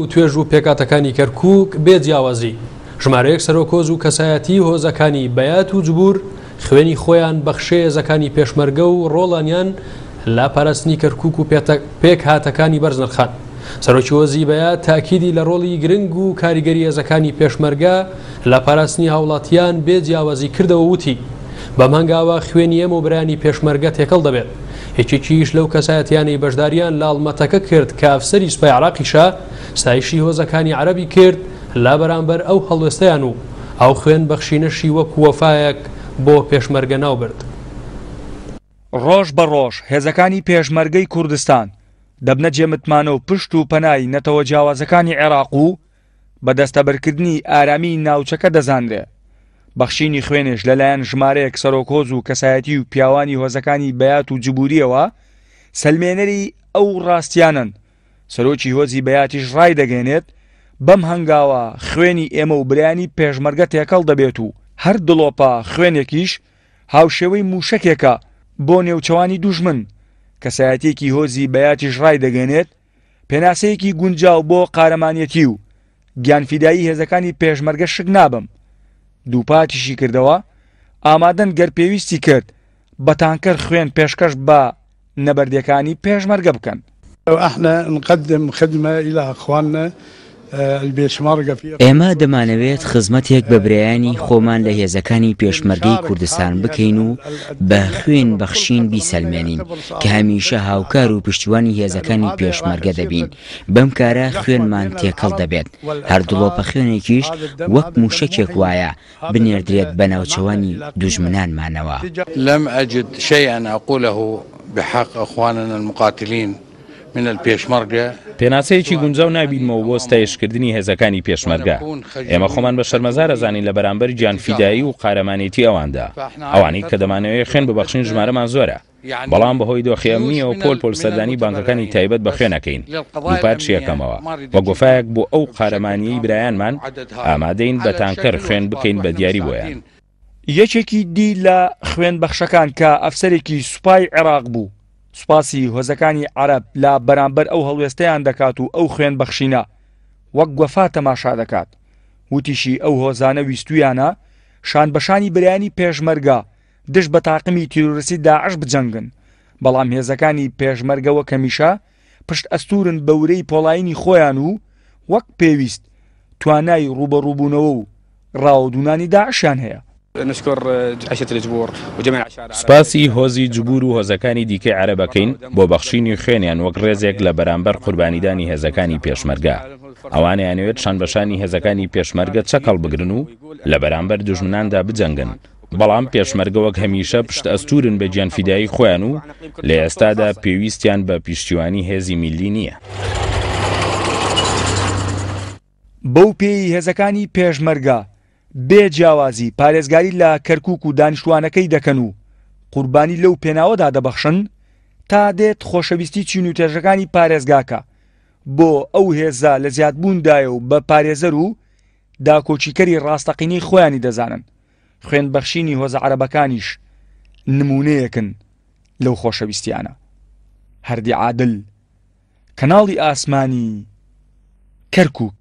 و توێژ و پێکاتەکانی کەرکک بێ جیاوازی ژمارەیەک سەرۆکۆز و کەسایەتی هۆزەکانی بەیات و جبور خوێنی خۆیان بەخشەیەزەکانی پێشمەرگە و ڕۆڵانیان لاپارستنی کەرکک و پێک هاتەکانی بەرزنرخان سەرۆکی وەزی بەیە تاکیدی لە ڕۆڵی گرنگ و کاریگەری ێزەکانی پێشمەرگە لاپارستنی هاوڵاتیان بێ جیاوازی کردەوە وتی بەمەنگاوە خوێنی ئێمە و برانی پێشمەرگە تێکەڵ دەبێت هێکێکیش لەو کەسایەتیانی بەشداریان لاڵمەتەکە کرد کافسەری سوپای عراقیشا سایشی هۆزەکانی عربی کرد لا بەرامبەر ئەو هەڵوێستیان و ئەو خوێن بەخشینەشی وەکو وەفایەک بۆ پێشمەرگە ناو برد. ڕۆژ بە ڕۆژ هێزەکانی پێشمەرگەی کوردستان دەبنە جێمتمانە و پشت و پەنایی نەتەوە جیاوازەکانی عێراق و بەدەستەبەرکردنی ئارامی ناوچەکە دەزانرێ بەخشینی خوێنش لەلایەن ژمارەیەک سەرۆکۆز و کەسایەتی و پیاوانی هۆزەکانی بەیات و جبوریەوە سلمێنەری ئەو ڕاستیانن سەرۆکی هۆزی بەیاتیش ڕای دەگەێنێت بەم هەنگاوە خوێنی ئێمە و برانی پێشمەرگە تێکەڵ دەبێت و هەر دڵۆپا خوێنێکیش هاوشێوەی موشکێکە بۆ نێوچەوانی دوژمن کەسایەتێکی هۆزی بەیاتیش ڕای دەگەنێت پێناسەیەکی گونجاو بۆ قارەمانەتی و گیانفیدایی هێزەکانی پێشمەرگە شک نابم دووپاتیشی کردەوە ئامادەن گەر پێویستی کرد بە تانکەر خوێن پێشکەش بە نەبەردەکانی پێشمەرگە بکەن. ئەحنا نقدم خدمة إلى أخواننا ئێمە دەمانەوێت خزمەتێک بە برایانی خۆمان لە هێزەکانی پێشمەرگەی کوردستان بکەین و بە خوێن بەخشین بیسەلمێنین کە هەمیشە هاوکار و پشتیوانی هێزەکانی پێشمەرگە دەبین بەم کارە خوێنمان تێکەڵ دەبێت هەردوڵۆپە خوێنێکیش وەک موشکێک وایە بنێردرێت بە ناوچەوانی دوژمنانمانەوە لەم ئەجد شەیان عقولەه بحق ئەخوانن المقاتلین. منل پێشمەرگە پێناسەیەکی گونجە و نبیینمەوە بۆ ستایشکردنی هێزەکانی پێشمەرگە ئێمە خۆمان بە شەرمەزارە زانین لە بەرامبەر گیانفیدایی و قارەمانێتی ئەواندا ئەوانی کە دەمانەوەی خێن ببەخشین ژمارەمان زۆرە بەڵام بەهۆی دۆخێمنیە و پۆل پۆل سەردانی بانکەکانی تایبەت بە خوێنەکەین پارچیەکەمەوە بە گۆفایەک بۆ ئەو قارەمانیی برایانمان ئامادەین بە تانکەر خوێن بکەین بە دیاری بۆیان یەکێکی دی لە خوێن بەخشەکان کە ئەفسەرێکی سوپای عێراق بوو سوپاسی هۆزەکانی عرب لا بەرامبەر ئەو هەڵوێستیان دەکات و ئەو خوێن بەخشینە وەک گوەفا تەماشا دەکات وتیشی ئەو هۆزانە ویستویانە شان بەشانی بریانی پێشمەرگە دش بە تاقمی تیرۆرسی داعش بجەنگن بەڵام هێزەکانی پێشمەرگەوە کەمیشە پشت ئەستورن بەورەی پۆلاینی خۆیان و وەک پێویست توانای ڕوبەڕووبوونەوە و ڕاودونانی داعشیان هەیە سپاسی هۆزی جبور و هۆزەکانی دیکەی عەرەبەکەین بۆ بەخشینی خوێنیان وەک ڕێزێک لە بەرامبەر قوربانیدانی هێزەکانی پێشمەرگا ئەوانیانوێت شان بەشانی هێزەکانی پێشمەرگە چەکەڵ بگرن و لە بەرامبەر دژمناندا بجەنگن بەڵام پێشمەرگەوەک هەمیشە پشت ئەستورن بە گیانفیدایی خۆیان و لە ئێستادا پێویستیان بە پیشتیوانی هێزی میلی نییە. بەو پێی هێزەکانی پێشمەرگە بێ جیاوازی پارێزگاری لە کەرکک و دانیشتوانەکەی دەکەن و قوربانی لەو پێناوەدا دەبەخشن تا دێت خۆشەویستی چین و تێژەکانی پارێزگاکە بۆ ئەو هێزا لە زیادبووندایە و بە پارێزەر و داکۆچیکەری ڕاستەقینی خۆیانی دەزانن خوێنبەخشینی هۆزە عربەکانیش نمونەیەکن لەو خۆشەویستیانە هەردی عادل کەناڵی ئاسمانی کەرکک